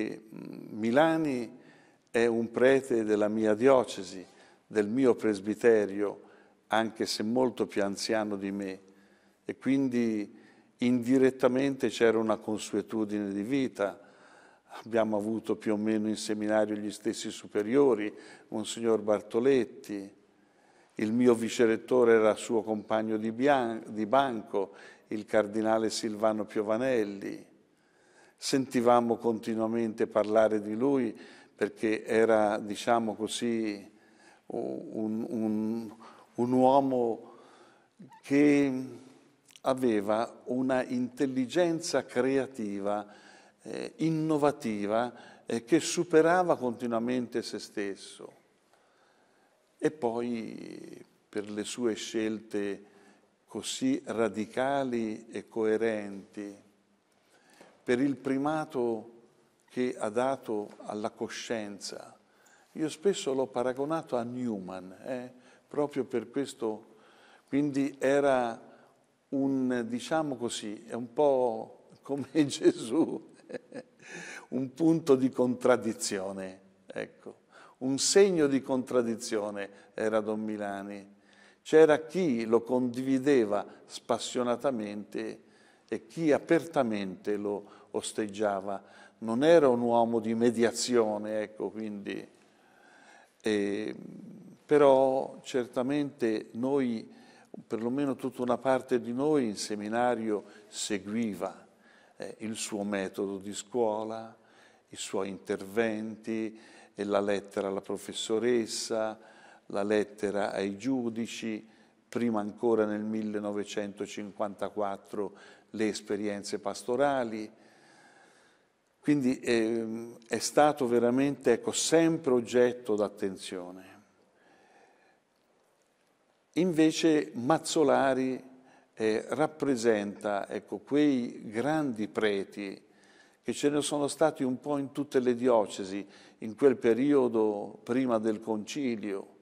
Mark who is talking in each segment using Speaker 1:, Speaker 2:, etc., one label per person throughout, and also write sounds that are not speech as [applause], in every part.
Speaker 1: Milani è un prete della mia diocesi, del mio presbiterio, anche se molto più anziano di me, e quindi indirettamente c'era una consuetudine di vita. Abbiamo avuto più o meno in seminario gli stessi superiori, Monsignor Bartoletti, il mio vicerettore era suo compagno di, di banco, il cardinale Silvano Piovanelli sentivamo continuamente parlare di lui perché era, diciamo così, un, un, un uomo che aveva una intelligenza creativa, eh, innovativa, eh, che superava continuamente se stesso. E poi per le sue scelte così radicali e coerenti, per il primato che ha dato alla coscienza. Io spesso l'ho paragonato a Newman, eh, proprio per questo, quindi era un, diciamo così, è un po' come [laughs] Gesù, un punto di contraddizione, ecco. Un segno di contraddizione era Don Milani. C'era chi lo condivideva spassionatamente e chi apertamente lo osteggiava. Non era un uomo di mediazione, ecco, quindi... E, ehm, però certamente noi, perlomeno tutta una parte di noi in seminario seguiva eh, il suo metodo di scuola, i suoi interventi, e eh, la lettera alla professoressa, la lettera ai giudici, prima ancora nel 1954 le esperienze pastorali. Quindi eh, è stato veramente ecco, sempre oggetto d'attenzione. Invece Mazzolari eh, rappresenta ecco, quei grandi preti che ce ne sono stati un po' in tutte le diocesi in quel periodo prima del concilio,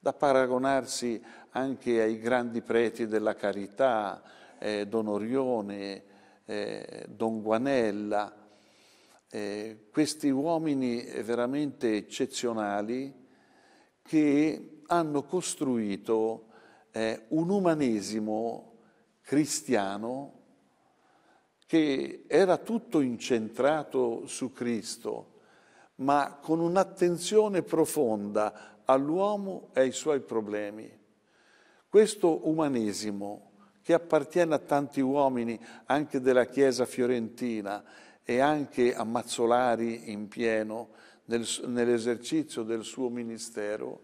Speaker 1: da paragonarsi anche ai grandi preti della carità, eh, Don Orione, eh, Don Guanella, eh, questi uomini veramente eccezionali che hanno costruito eh, un umanesimo cristiano che era tutto incentrato su Cristo, ma con un'attenzione profonda all'uomo e ai suoi problemi. Questo umanesimo che appartiene a tanti uomini anche della Chiesa fiorentina e anche a Mazzolari in pieno nel, nell'esercizio del suo ministero,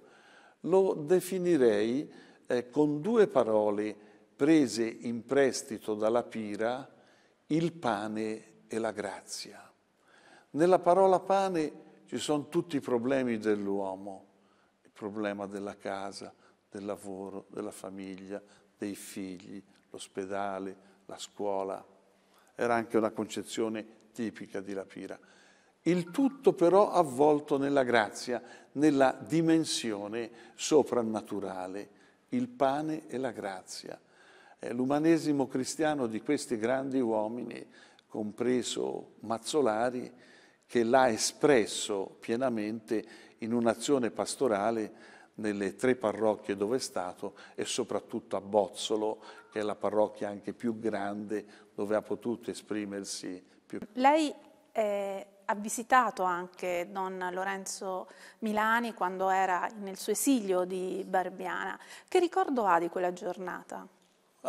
Speaker 1: lo definirei eh, con due parole prese in prestito dalla Pira, il pane e la grazia. Nella parola pane ci sono tutti i problemi dell'uomo, il problema della casa, del lavoro, della famiglia, dei figli, l'ospedale, la scuola. Era anche una concezione tipica di Lapira. Il tutto però avvolto nella grazia, nella dimensione soprannaturale, il pane e la grazia. L'umanesimo cristiano di questi grandi uomini, compreso Mazzolari, che l'ha espresso pienamente in un'azione pastorale nelle tre parrocchie dove è stato e soprattutto a Bozzolo, che è la parrocchia anche più grande dove ha potuto esprimersi più.
Speaker 2: Lei eh, ha visitato anche Don Lorenzo Milani quando era nel suo esilio di Barbiana. Che ricordo ha di quella giornata? [laughs]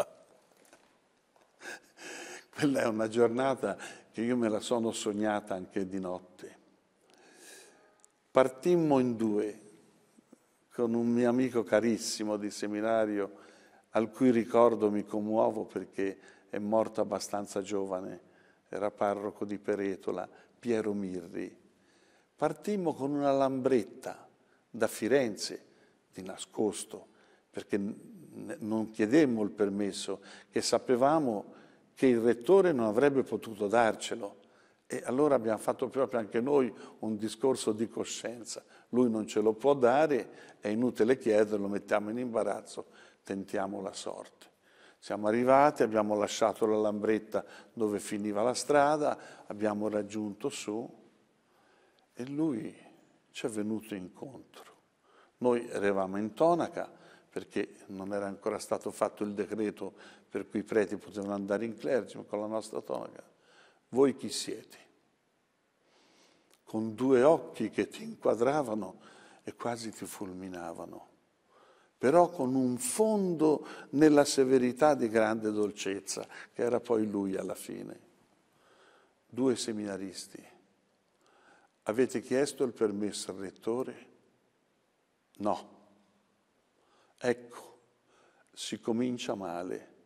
Speaker 1: quella è una giornata che io me la sono sognata anche di notte. Partimmo in due, con un mio amico carissimo di seminario, al cui ricordo mi commuovo perché è morto abbastanza giovane, era parroco di Peretola, Piero Mirri. Partimmo con una lambretta da Firenze, di nascosto, perché non chiedemmo il permesso, che sapevamo che il rettore non avrebbe potuto darcelo e allora abbiamo fatto proprio anche noi un discorso di coscienza. Lui non ce lo può dare, è inutile chiederlo, mettiamo in imbarazzo, tentiamo la sorte. Siamo arrivati, abbiamo lasciato la lambretta dove finiva la strada, abbiamo raggiunto su e lui ci è venuto incontro. Noi eravamo in tonaca perché non era ancora stato fatto il decreto per cui i preti potevano andare in clergi, con la nostra tonaca voi chi siete? Con due occhi che ti inquadravano e quasi ti fulminavano, però con un fondo nella severità di grande dolcezza, che era poi lui alla fine. Due seminaristi. Avete chiesto il permesso al rettore? No. Ecco, si comincia male.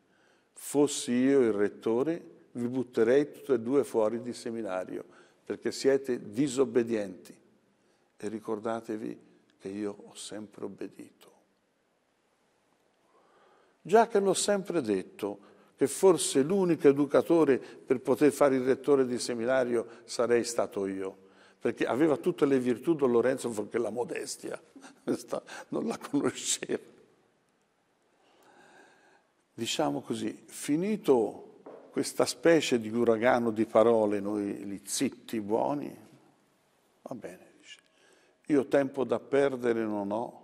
Speaker 1: Fossi io il rettore, vi butterei tutte e due fuori di seminario, perché siete disobbedienti. E ricordatevi che io ho sempre obbedito. Già che l'ho sempre detto, che forse l'unico educatore per poter fare il rettore di seminario sarei stato io, perché aveva tutte le virtù Don Lorenzo, perché la modestia, non la conosceva diciamo così, finito questa specie di uragano di parole, noi li zitti buoni, va bene, dice, io tempo da perdere non ho,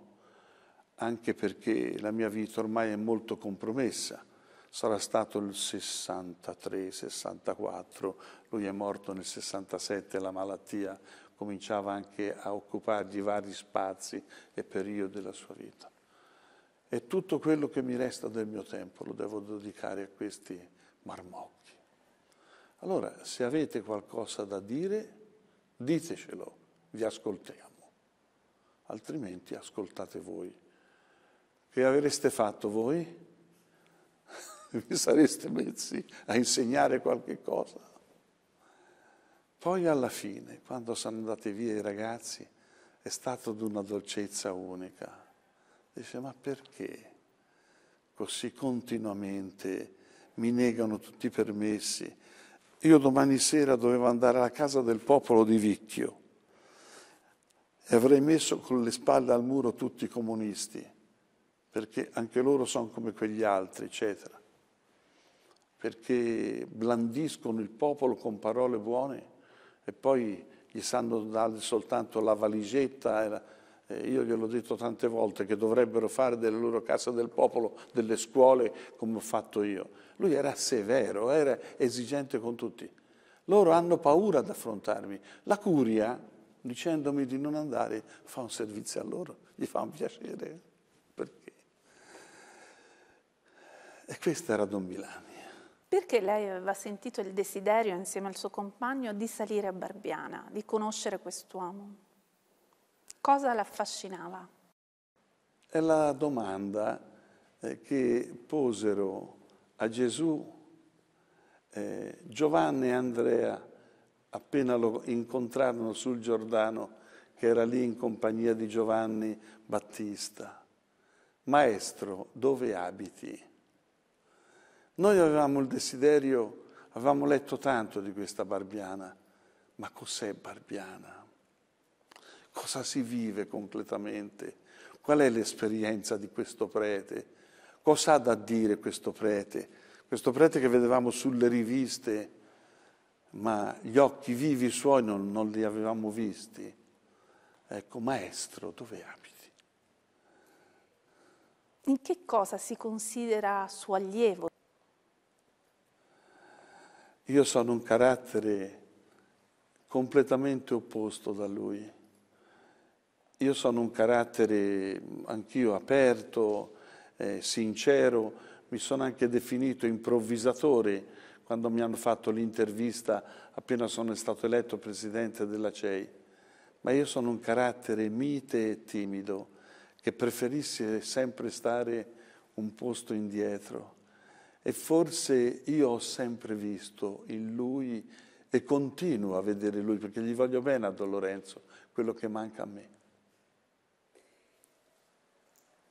Speaker 1: anche perché la mia vita ormai è molto compromessa. Sarà stato il 63, 64, lui è morto nel 67, la malattia cominciava anche a occupargli vari spazi e periodi della sua vita. E tutto quello che mi resta del mio tempo lo devo dedicare a questi marmocchi. Allora, se avete qualcosa da dire, ditecelo, vi ascoltiamo. Altrimenti ascoltate voi. Che avreste fatto voi? [laughs] vi sareste messi a insegnare qualche cosa. Poi alla fine, quando sono andati via i ragazzi, è stato di una dolcezza unica. Dice, ma perché così continuamente mi negano tutti i permessi. Io domani sera dovevo andare alla casa del popolo di Vicchio e avrei messo con le spalle al muro tutti i comunisti, perché anche loro sono come quegli altri, eccetera. Perché blandiscono il popolo con parole buone e poi gli sanno dare soltanto la valigetta io glielo ho detto tante volte che dovrebbero fare delle loro case del popolo delle scuole come ho fatto io. Lui era severo, era esigente con tutti. Loro hanno paura ad affrontarmi. La curia, dicendomi di non andare, fa un servizio a loro, gli fa un piacere. Perché? E questa era Don Milani.
Speaker 2: Perché lei aveva sentito il desiderio, insieme al suo compagno, di salire a Barbiana, di conoscere quest'uomo? Cosa l'affascinava?
Speaker 1: È la domanda eh, che posero a Gesù eh, Giovanni e Andrea appena lo incontrarono sul Giordano che era lì in compagnia di Giovanni Battista. Maestro, dove abiti? Noi avevamo il desiderio, avevamo letto tanto di questa Barbiana, ma cos'è Barbiana? cosa si vive completamente, qual è l'esperienza di questo prete, cosa ha da dire questo prete, questo prete che vedevamo sulle riviste, ma gli occhi vivi suoi non, non li avevamo visti. Ecco, maestro, dove abiti?
Speaker 2: In che cosa si considera suo allievo?
Speaker 1: Io sono un carattere completamente opposto da lui. Io sono un carattere anch'io aperto, eh, sincero, mi sono anche definito improvvisatore quando mi hanno fatto l'intervista appena sono stato eletto presidente della CEI. Ma io sono un carattere mite e timido che preferisce sempre stare un posto indietro. E forse io ho sempre visto in lui e continuo a vedere lui, perché gli voglio bene a Don Lorenzo, quello che manca a me.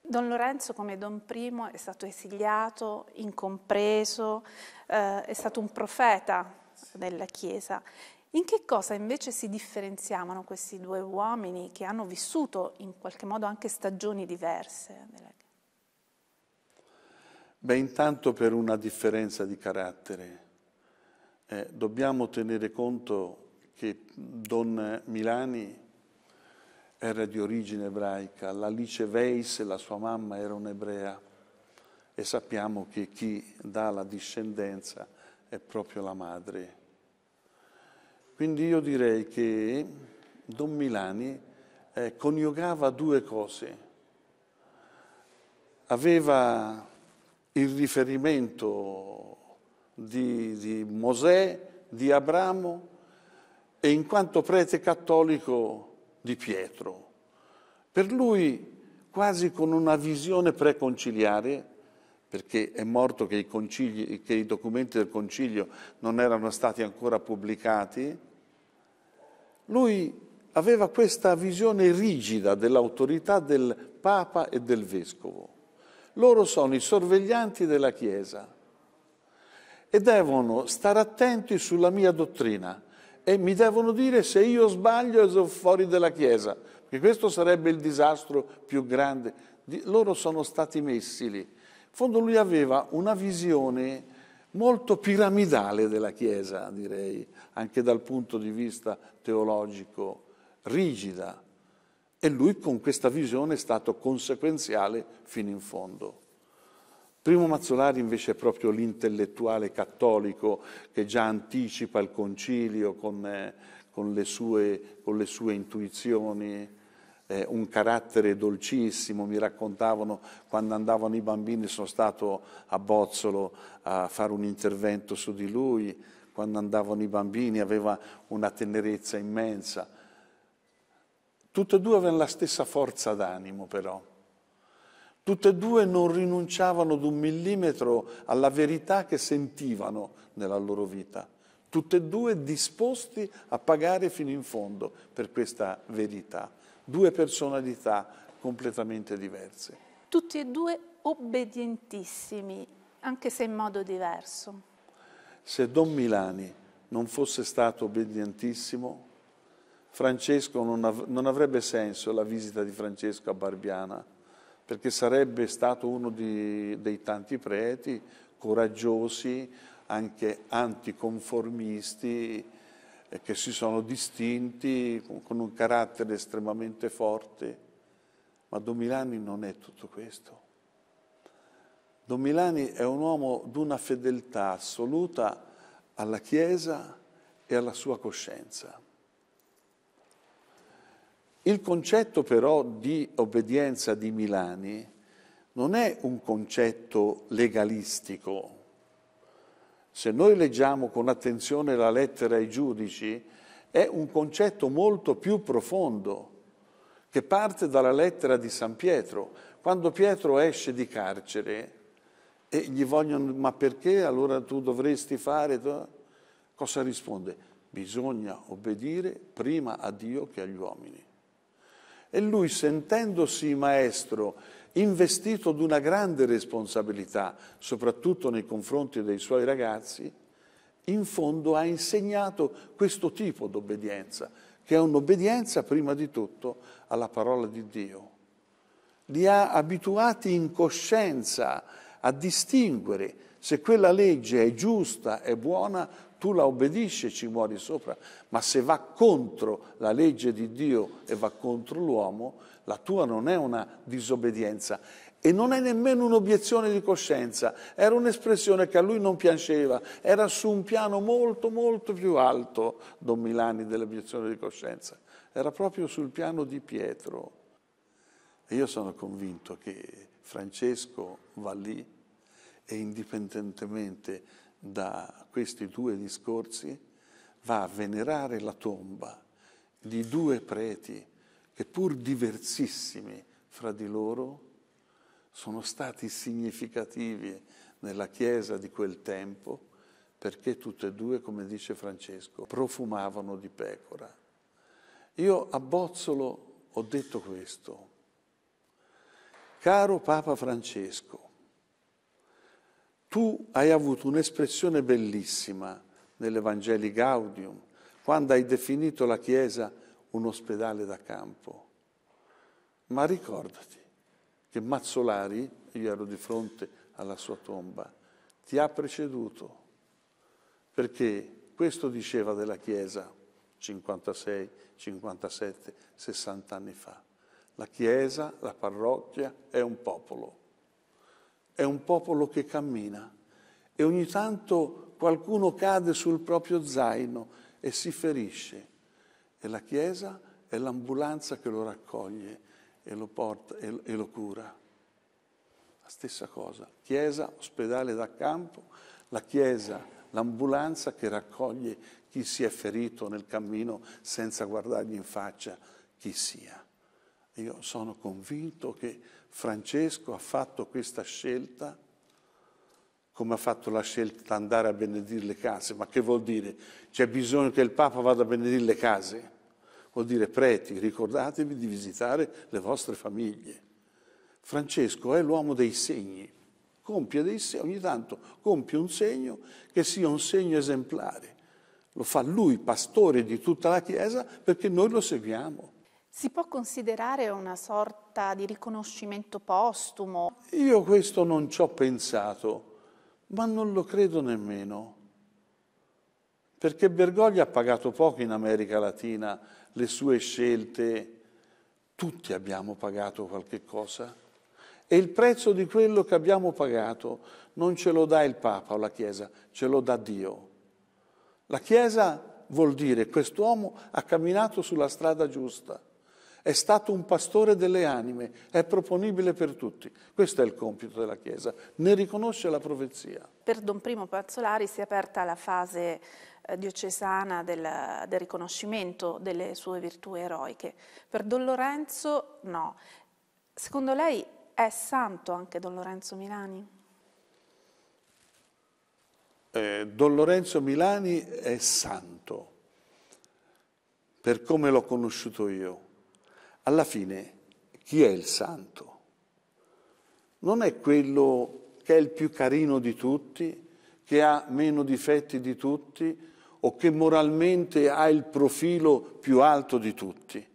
Speaker 2: Don Lorenzo come Don Primo è stato esiliato, incompreso, eh, è stato un profeta della Chiesa. In che cosa invece si differenziavano questi due uomini che hanno vissuto in qualche modo anche stagioni diverse?
Speaker 1: Beh, intanto per una differenza di carattere. Eh, dobbiamo tenere conto che Don Milani era di origine ebraica, l'Alice Weiss, la sua mamma, era un'ebrea e sappiamo che chi dà la discendenza è proprio la madre. Quindi io direi che Don Milani eh, coniugava due cose. Aveva il riferimento di, di Mosè, di Abramo e in quanto prete cattolico di Pietro. Per lui, quasi con una visione preconciliare, perché è morto che i, concili, che i documenti del concilio non erano stati ancora pubblicati, lui aveva questa visione rigida dell'autorità del Papa e del Vescovo. Loro sono i sorveglianti della Chiesa e devono stare attenti sulla mia dottrina, e mi devono dire se io sbaglio e sono fuori dalla Chiesa, perché questo sarebbe il disastro più grande. Loro sono stati messi lì. In fondo lui aveva una visione molto piramidale della Chiesa, direi, anche dal punto di vista teologico, rigida. E lui con questa visione è stato conseguenziale fino in fondo. Primo Mazzolari invece è proprio l'intellettuale cattolico che già anticipa il concilio con, eh, con, le, sue, con le, sue, intuizioni, eh, un carattere dolcissimo, mi raccontavano quando andavano i bambini, sono stato a Bozzolo a fare un intervento su di lui, quando andavano i bambini aveva una tenerezza immensa. Tutti e due avevano la stessa forza d'animo però Tutte e due non rinunciavano ad un millimetro alla verità che sentivano nella loro vita. Tutte e due disposti a pagare fino in fondo per questa verità. Due personalità completamente diverse.
Speaker 2: Tutti e due obbedientissimi, anche se in modo diverso.
Speaker 1: Se Don Milani non fosse stato obbedientissimo, Francesco non, av non avrebbe senso la visita di Francesco a Barbiana perché sarebbe stato uno di, dei tanti preti coraggiosi, anche anticonformisti, eh, che si sono distinti con un carattere estremamente forte. Ma Don Milani non è tutto questo. Don Milani è un uomo d'una fedeltà assoluta alla Chiesa e alla sua coscienza. Il concetto però di obbedienza di Milani non è un concetto legalistico. Se noi leggiamo con attenzione la lettera ai giudici, è un concetto molto più profondo che parte dalla lettera di San Pietro. Quando Pietro esce di carcere e gli vogliono, ma perché allora tu dovresti fare? Cosa risponde? Bisogna obbedire prima a Dio che agli uomini. E lui, sentendosi maestro, investito di una grande responsabilità, soprattutto nei confronti dei suoi ragazzi, in fondo ha insegnato questo tipo d'obbedienza, che è un'obbedienza prima di tutto alla parola di Dio. Li ha abituati in coscienza a distinguere se quella legge è giusta, è buona, tu la obbedisci e ci muori sopra, ma se va contro la legge di Dio e va contro l'uomo, la tua non è una disobbedienza e non è nemmeno un'obiezione di coscienza, era un'espressione che a lui non piaceva, era su un piano molto molto più alto, Don Milani, dell'obiezione di coscienza, era proprio sul piano di Pietro. E io sono convinto che Francesco va lì e indipendentemente da questi due discorsi va a venerare la tomba di due preti che pur diversissimi fra di loro sono stati significativi nella Chiesa di quel tempo perché tutte e due, come dice Francesco, profumavano di pecora. Io a Bozzolo ho detto questo. Caro Papa Francesco, tu hai avuto un'espressione bellissima nell'Evangeli Gaudium, quando hai definito la Chiesa un ospedale da campo. Ma ricordati che Mazzolari, io ero di fronte alla sua tomba, ti ha preceduto, perché questo diceva della Chiesa 56, 57, 60 anni fa. La Chiesa, la parrocchia è un popolo è un popolo che cammina e ogni tanto qualcuno cade sul proprio zaino e si ferisce e la Chiesa è l'ambulanza che lo raccoglie e lo porta e lo cura. La stessa cosa, Chiesa, ospedale da campo, la Chiesa, l'ambulanza che raccoglie chi si è ferito nel cammino senza guardargli in faccia chi sia. Io sono convinto che Francesco ha fatto questa scelta come ha fatto la scelta di andare a benedire le case. Ma che vuol dire? C'è bisogno che il Papa vada a benedire le case? Vuol dire preti, ricordatevi di visitare le vostre famiglie. Francesco è l'uomo dei segni, compie dei segni, ogni tanto compie un segno che sia un segno esemplare. Lo fa lui, pastore di tutta la Chiesa, perché noi lo seguiamo.
Speaker 2: Si può considerare una sorta di riconoscimento postumo?
Speaker 1: Io questo non ci ho pensato, ma non lo credo nemmeno. Perché Bergoglio ha pagato poco in America Latina le sue scelte. Tutti abbiamo pagato qualche cosa. E il prezzo di quello che abbiamo pagato non ce lo dà il Papa o la Chiesa, ce lo dà Dio. La Chiesa vuol dire che quest'uomo ha camminato sulla strada giusta è stato un pastore delle anime, è proponibile per tutti. Questo è il compito della Chiesa, ne riconosce la profezia.
Speaker 2: Per Don Primo Pazzolari si è aperta la fase eh, diocesana del, del riconoscimento delle sue virtù eroiche. Per Don Lorenzo no. Secondo lei è santo anche Don Lorenzo Milani?
Speaker 1: Eh, Don Lorenzo Milani è santo, per come l'ho conosciuto io alla fine chi è il santo? Non è quello che è il più carino di tutti, che ha meno difetti di tutti o che moralmente ha il profilo più alto di tutti.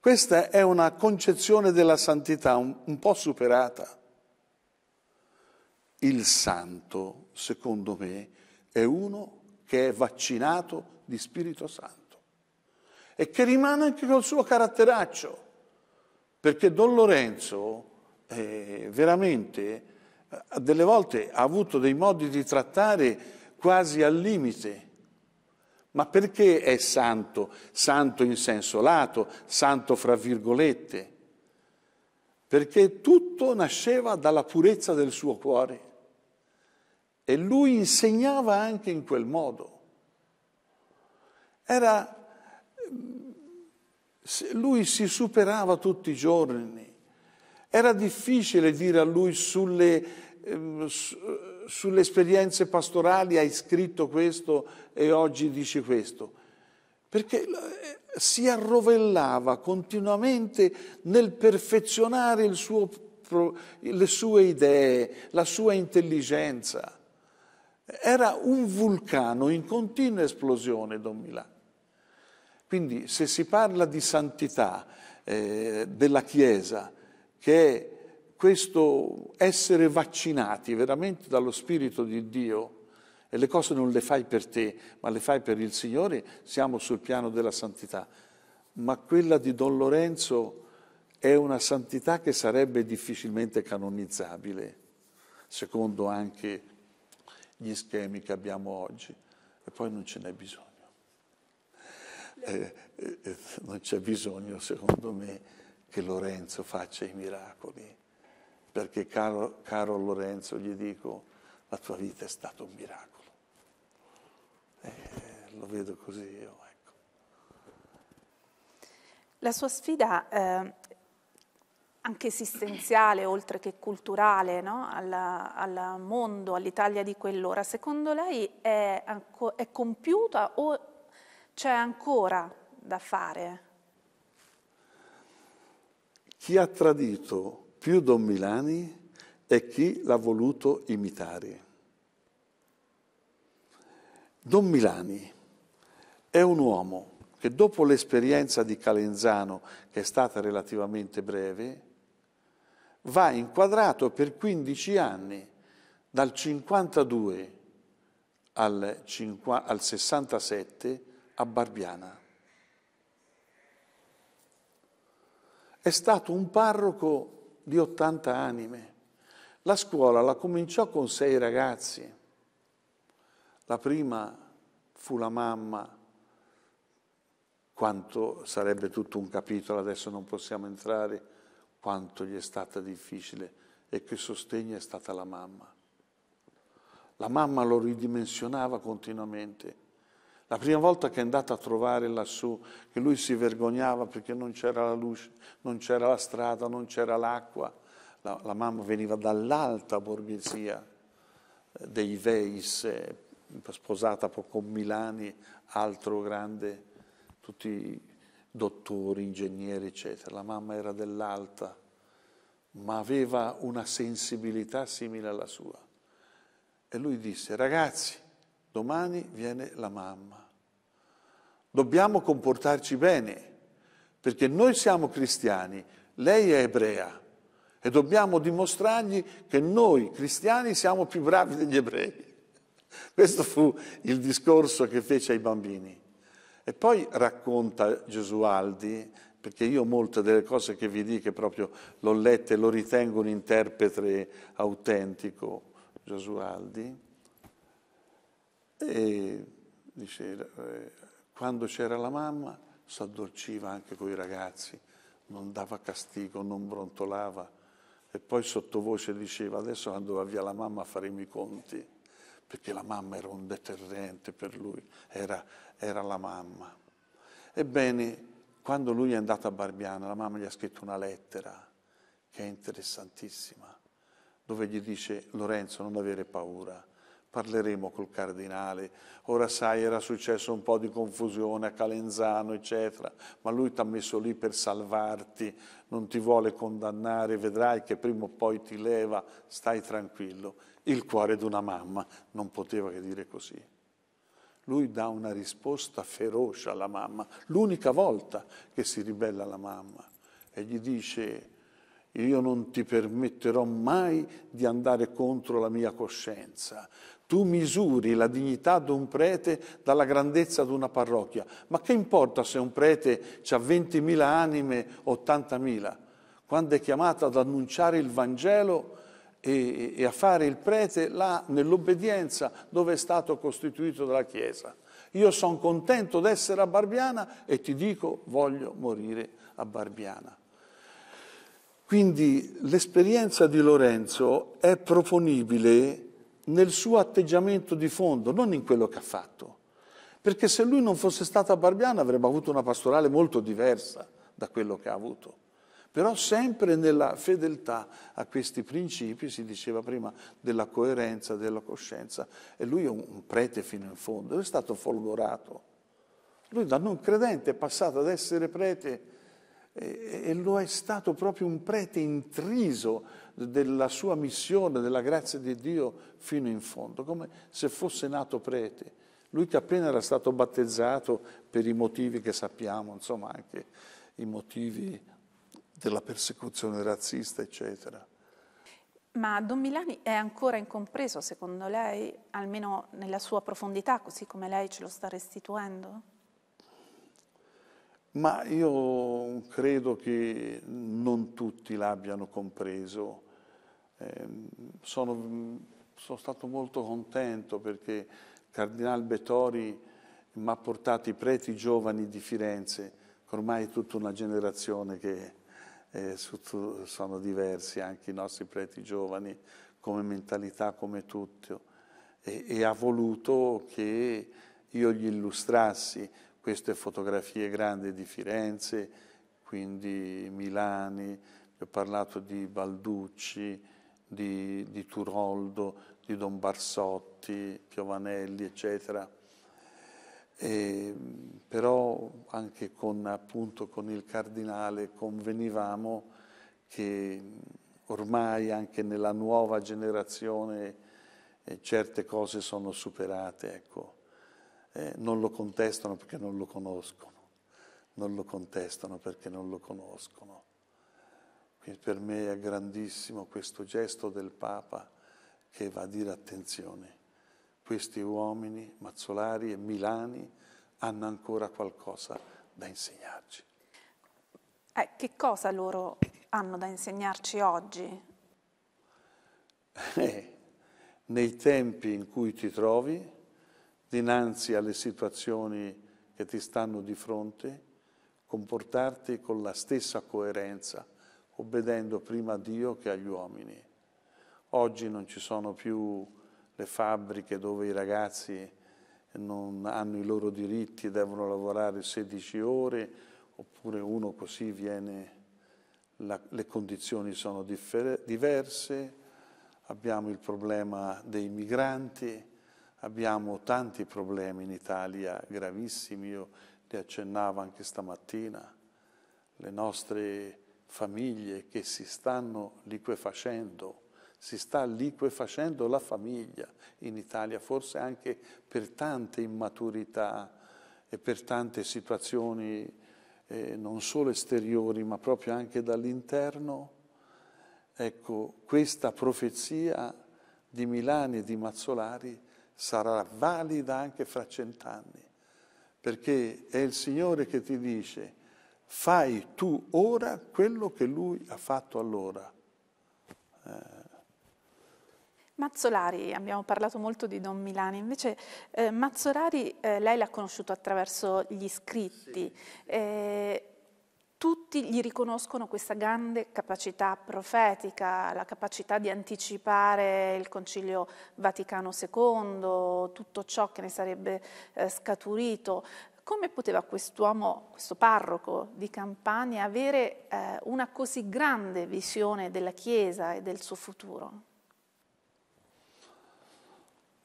Speaker 1: Questa è una concezione della santità un, un po' superata. Il santo, secondo me, è uno che è vaccinato di Spirito Santo e che rimane anche col suo caratteraccio, perché Don Lorenzo eh, veramente eh, delle volte ha avuto dei modi di trattare quasi al limite. Ma perché è santo? Santo in senso lato, santo fra virgolette. Perché tutto nasceva dalla purezza del suo cuore. E lui insegnava anche in quel modo. Era lui si superava tutti i giorni. Era difficile dire a lui sulle, ehm, sulle esperienze pastorali hai scritto questo e oggi dici questo, perché eh, si arrovellava continuamente nel perfezionare suo, le sue idee, la sua intelligenza. Era un vulcano in continua esplosione, Don Milano. Quindi se si parla di santità eh, della Chiesa, che è questo essere vaccinati veramente dallo Spirito di Dio, e le cose non le fai per te, ma le fai per il Signore, siamo sul piano della santità. Ma quella di Don Lorenzo è una santità che sarebbe difficilmente canonizzabile, secondo anche gli schemi che abbiamo oggi, e poi non ce n'è bisogno. Eh, eh, eh, non c'è bisogno, secondo me, che Lorenzo faccia i miracoli, perché caro, caro Lorenzo gli dico, la tua vita è stato un miracolo. Eh, lo vedo così io. Ecco.
Speaker 2: La sua sfida ehm, anche esistenziale, oltre che culturale, no? al mondo, all'Italia di quell'ora, secondo lei è, è compiuta o c'è ancora da fare.
Speaker 1: Chi ha tradito più Don Milani è chi l'ha voluto imitare. Don Milani è un uomo che dopo l'esperienza di Calenzano, che è stata relativamente breve, va inquadrato per 15 anni, dal 52 al, 50, al 67, a Barbiana. È stato un parroco di 80 anime. La scuola la cominciò con sei ragazzi. La prima fu la mamma, quanto sarebbe tutto un capitolo, adesso non possiamo entrare, quanto gli è stata difficile e che sostegno è stata la mamma. La mamma lo ridimensionava continuamente la prima volta che è andata a trovare lassù, che lui si vergognava perché non c'era la luce, non c'era la strada, non c'era l'acqua. La, la mamma veniva dall'alta borghesia eh, dei Veis, eh, sposata con Milani, altro grande, tutti dottori, ingegneri, eccetera. La mamma era dell'alta, ma aveva una sensibilità simile alla sua. E lui disse, ragazzi, domani viene la mamma dobbiamo comportarci bene, perché noi siamo cristiani, lei è ebrea e dobbiamo dimostrargli che noi cristiani siamo più bravi degli ebrei. [laughs] Questo fu il discorso che fece ai bambini. E poi racconta Gesualdi, perché io molte delle cose che vi dico proprio l'ho letta e lo ritengo un interprete autentico, Gesualdi, e dice, eh, quando c'era la mamma, si addolciva anche con i ragazzi, non dava castigo, non brontolava e poi sottovoce diceva adesso quando va via la mamma faremo i conti, perché la mamma era un deterrente per lui, era, era la mamma. Ebbene, quando lui è andato a Barbiana, la mamma gli ha scritto una lettera che è interessantissima, dove gli dice Lorenzo non avere paura, parleremo col cardinale, ora sai era successo un po' di confusione a Calenzano, eccetera, ma lui ti ha messo lì per salvarti, non ti vuole condannare, vedrai che prima o poi ti leva, stai tranquillo. Il cuore di una mamma non poteva che dire così. Lui dà una risposta feroce alla mamma, l'unica volta che si ribella alla mamma, e gli dice io non ti permetterò mai di andare contro la mia coscienza. Tu misuri la dignità di un prete dalla grandezza di una parrocchia, ma che importa se un prete ha 20.000 anime o 80.000? Quando è chiamato ad annunciare il Vangelo e, e a fare il prete là nell'obbedienza dove è stato costituito dalla Chiesa. Io sono contento d'essere a Barbiana e ti dico voglio morire a Barbiana. Quindi l'esperienza di Lorenzo è proponibile nel suo atteggiamento di fondo, non in quello che ha fatto. Perché se lui non fosse stato a Barbiano avrebbe avuto una pastorale molto diversa da quello che ha avuto. Però sempre nella fedeltà a questi principi, si diceva prima, della coerenza, della coscienza, e lui è un prete fino in fondo, lui è stato folgorato. Lui da non credente è passato ad essere prete e lo è stato proprio un prete intriso della sua missione, della grazia di Dio fino in fondo, come se fosse nato prete. Lui che appena era stato battezzato per i motivi che sappiamo, insomma anche i motivi della persecuzione razzista, eccetera.
Speaker 2: Ma Don Milani è ancora incompreso, secondo lei, almeno nella sua profondità, così come lei ce lo sta restituendo?
Speaker 1: ma io credo che non tutti l'abbiano compreso. Eh, sono, sono, stato molto contento perché il Cardinal Betori mi ha portato i preti giovani di Firenze, che ormai è tutta una generazione che eh, sono diversi, anche i nostri preti giovani, come mentalità, come tutto, e, e ha voluto che io gli illustrassi queste fotografie grandi di Firenze, quindi Milani, vi ho parlato di Balducci, di, di Turoldo, di Don Barsotti, Piovanelli, eccetera. E, però anche con, appunto, con il cardinale convenivamo che ormai anche nella nuova generazione eh, certe cose sono superate. Ecco eh, non lo contestano perché non lo conoscono, non lo contestano perché non lo conoscono. Quindi per me è grandissimo questo gesto del Papa che va a dire attenzione, questi uomini, Mazzolari e Milani, hanno ancora qualcosa da insegnarci.
Speaker 2: Eh, che cosa loro hanno da insegnarci oggi?
Speaker 1: Eh, nei tempi in cui ti trovi, dinanzi alle situazioni che ti stanno di fronte, comportarti con la stessa coerenza, obbedendo prima a Dio che agli uomini. Oggi non ci sono più le fabbriche dove i ragazzi non hanno i loro diritti e devono lavorare 16 ore, oppure uno così viene, la, le condizioni sono differ, diverse, abbiamo il problema dei migranti, Abbiamo tanti problemi in Italia, gravissimi, io li accennavo anche stamattina, le nostre famiglie che si stanno liquefacendo, si sta liquefacendo la famiglia in Italia, forse anche per tante immaturità e per tante situazioni eh, non solo esteriori ma proprio anche dall'interno. Ecco, questa profezia di Milani e di Mazzolari sarà valida anche fra cent'anni, perché è il Signore che ti dice fai tu ora quello che Lui ha fatto allora. Eh.
Speaker 2: Mazzolari, abbiamo parlato molto di Don Milani, invece eh, Mazzolari eh, lei l'ha conosciuto attraverso gli scritti. Sì. Eh, tutti gli riconoscono questa grande capacità profetica, la capacità di anticipare il Concilio Vaticano II, tutto ciò che ne sarebbe eh, scaturito. Come poteva quest'uomo, questo parroco di Campania, avere eh, una così grande visione della Chiesa e del suo futuro?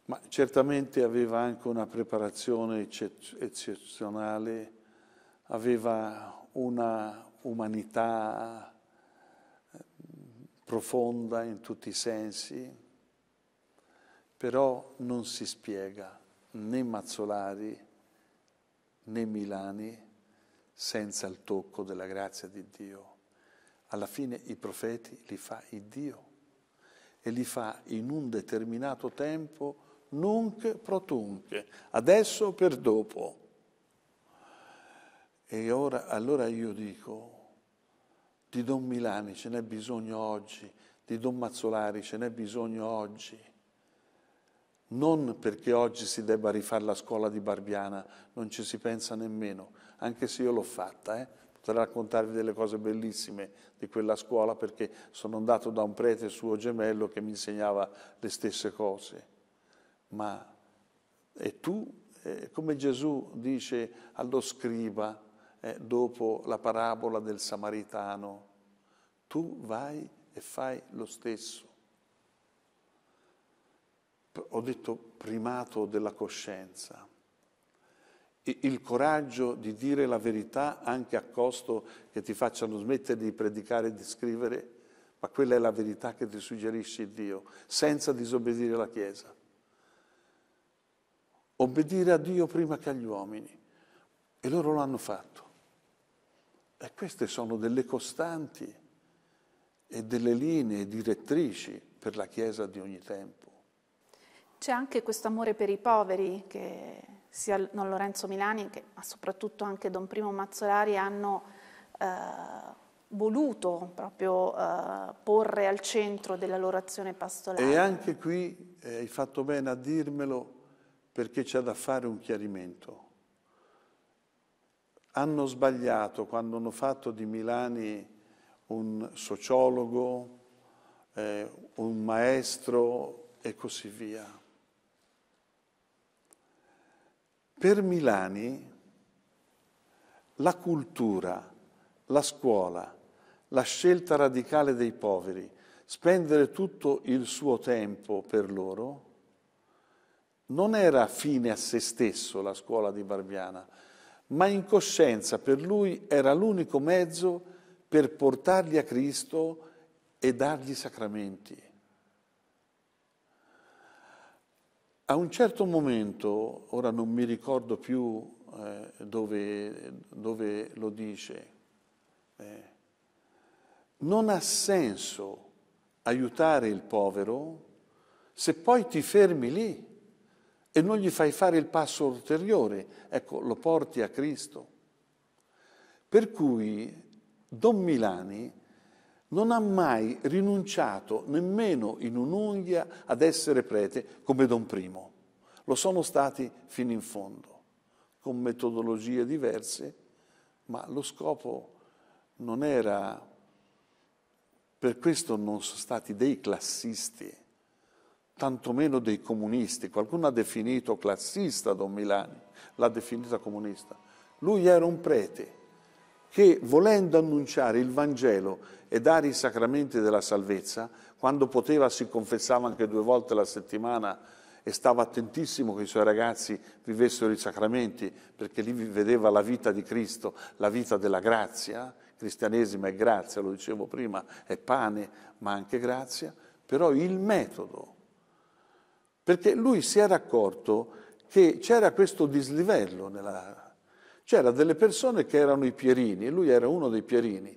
Speaker 1: Ma certamente aveva anche una preparazione eccezionale, aveva una umanità eh, profonda in tutti i sensi, però non si spiega né Mazzolari né Milani senza il tocco della grazia di Dio. Alla fine i profeti li fa il Dio e li fa in un determinato tempo, nunc pro tunc, adesso per dopo. E ora, allora io dico, di Don Milani ce n'è bisogno oggi, di Don Mazzolari ce n'è bisogno oggi. Non perché oggi si debba rifare la scuola di Barbiana, non ci si pensa nemmeno, anche se io l'ho fatta, eh? potrei raccontarvi delle cose bellissime di quella scuola perché sono andato da un prete suo gemello che mi insegnava le stesse cose. Ma e tu, eh, come Gesù dice allo scriba, eh, dopo la parabola del samaritano. Tu vai e fai lo stesso. Ho detto primato della coscienza. Il coraggio di dire la verità anche a costo che ti facciano smettere di predicare e di scrivere, ma quella è la verità che ti suggerisce Dio, senza disobbedire la Chiesa. Obbedire a Dio prima che agli uomini. E loro lo hanno fatto. E eh, queste sono delle costanti e delle linee direttrici per la Chiesa di ogni tempo.
Speaker 2: C'è anche questo amore per i poveri che sia Don Lorenzo Milani che, ma soprattutto anche Don Primo Mazzolari hanno eh, voluto proprio eh, porre al centro della loro azione pastorale. E anche
Speaker 1: qui eh, hai fatto bene a dirmelo perché c'è da fare un chiarimento hanno sbagliato quando hanno fatto di Milani un sociologo, eh, un maestro e così via. Per Milani la cultura, la scuola, la scelta radicale dei poveri, spendere tutto il suo tempo per loro, non era fine a se stesso la scuola di Barbiana, ma in coscienza per lui era l'unico mezzo per portarli a Cristo e dargli sacramenti. A un certo momento, ora non mi ricordo più eh, dove, dove, lo dice, eh, non ha senso aiutare il povero se poi ti fermi lì e non gli fai fare il passo ulteriore, ecco, lo porti a Cristo. Per cui Don Milani non ha mai rinunciato nemmeno in un'unghia ad essere prete come Don Primo. Lo sono stati fino in fondo, con metodologie diverse, ma lo scopo non era... Per questo non sono stati dei classisti tantomeno dei comunisti. Qualcuno ha definito classista Don Milani, l'ha definita comunista. Lui era un prete che volendo annunciare il Vangelo e dare i sacramenti della salvezza, quando poteva si confessava anche due volte alla settimana e stava attentissimo che i suoi ragazzi vivessero i sacramenti, perché lì vedeva la vita di Cristo, la vita della grazia, cristianesima è grazia, lo dicevo prima, è pane, ma anche grazia, però il metodo perché lui si era accorto che c'era questo dislivello, nella... c'era delle persone che erano i Pierini, e lui era uno dei Pierini,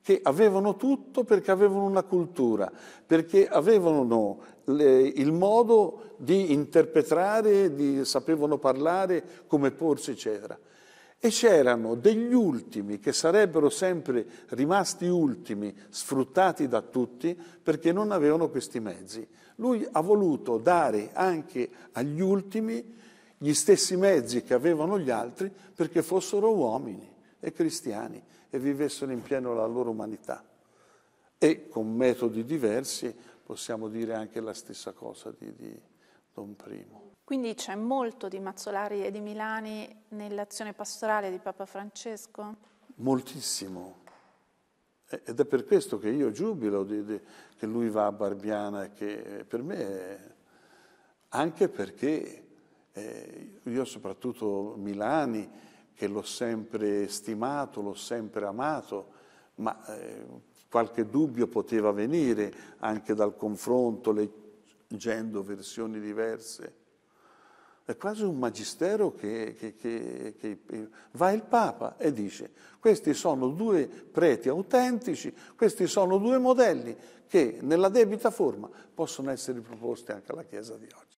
Speaker 1: che avevano tutto perché avevano una cultura, perché avevano le, il modo di interpretare, di, sapevano parlare, come porsi, eccetera e c'erano degli ultimi che sarebbero sempre rimasti ultimi, sfruttati da tutti, perché non avevano questi mezzi. Lui ha voluto dare anche agli ultimi gli stessi mezzi che avevano gli altri perché fossero uomini e cristiani e vivessero in pieno la loro umanità. E con metodi diversi possiamo dire anche la stessa cosa di, di Don Primo.
Speaker 2: Quindi c'è molto di Mazzolari e di Milani nell'azione pastorale di Papa Francesco?
Speaker 1: Moltissimo. Ed è per questo che io giubilo di, di, che lui va a Barbiana, che eh, per me, è, anche perché eh, io soprattutto Milani, che l'ho sempre stimato, l'ho sempre amato, ma eh, qualche dubbio poteva venire anche dal confronto, leggendo versioni diverse. È quasi un magistero che, che, che, che, va il Papa e dice questi sono due preti autentici, questi sono due modelli che nella debita forma possono essere proposti anche alla Chiesa di oggi.